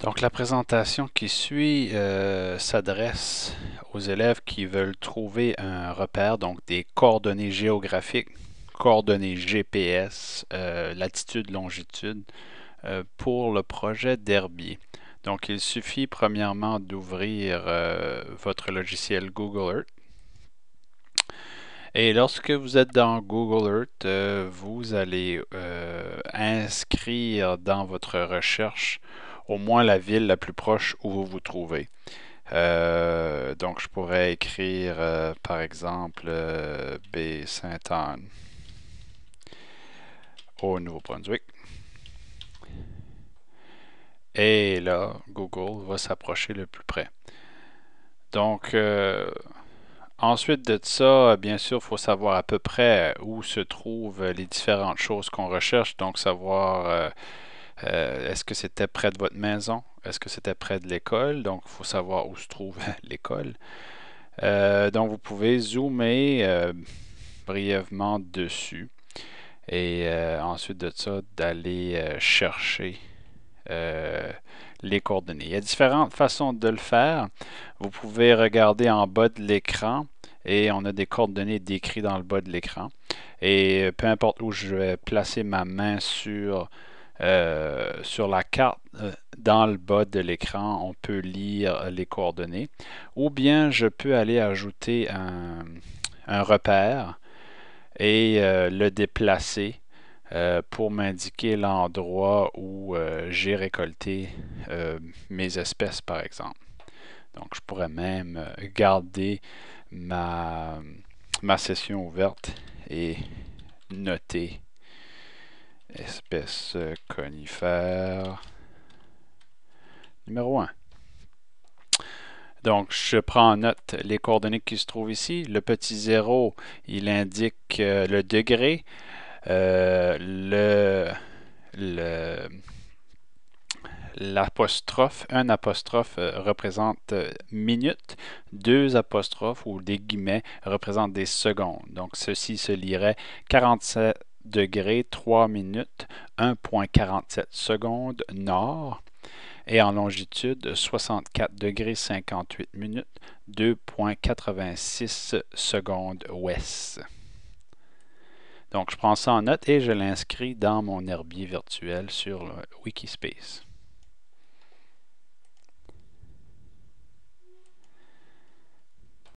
Donc la présentation qui suit euh, s'adresse aux élèves qui veulent trouver un repère, donc des coordonnées géographiques, coordonnées GPS, euh, latitude, longitude, euh, pour le projet d'herbier. Donc il suffit premièrement d'ouvrir votre logiciel Google Earth. Et lorsque vous êtes dans Google Earth, vous allez inscrire dans votre recherche au moins la ville la plus proche où vous vous trouvez. Euh, donc, je pourrais écrire, euh, par exemple, euh, B. Saint anne au Nouveau-Brunswick. Et là, Google va s'approcher le plus près. Donc, ensuite de ça, bien sûr, il faut savoir à peu près où se trouvent les différentes choses qu'on recherche, donc savoir euh, est-ce que c'était près de votre maison? Est-ce que c'était près de l'école? Donc, il faut savoir où se trouve l'école. Euh, donc, vous pouvez zoomer euh, brièvement dessus. Et ensuite de ça, d'aller chercher les coordonnées. Il y a différentes façons de le faire. Vous pouvez regarder en bas de l'écran et on a des coordonnées décrites dans le bas de l'écran. Et peu importe où je vais placer ma main sur euh, sur la carte, euh, dans le bas de l'écran, on peut lire les coordonnées. Ou bien je peux aller ajouter un, repère et euh, le déplacer pour m'indiquer l'endroit où j'ai récolté mes espèces, par exemple. Donc, je pourrais même garder ma session ouverte et noter espèce conifère numéro 1. Donc, je prends en note les coordonnées qui se trouvent ici. Le petit zéro, il indique euh, le degré. Euh, le, l'apostrophe, un apostrophe euh, représente minutes, deux apostrophes ou des guillemets représentent des secondes. Donc ceci se lirait 47 degrés 3 minutes 1.47 secondes nord et en longitude 64 degrés 58 minutes 2.86 secondes ouest. Donc je prends ça en note et je l'inscris dans mon herbier virtuel sur Wikispace.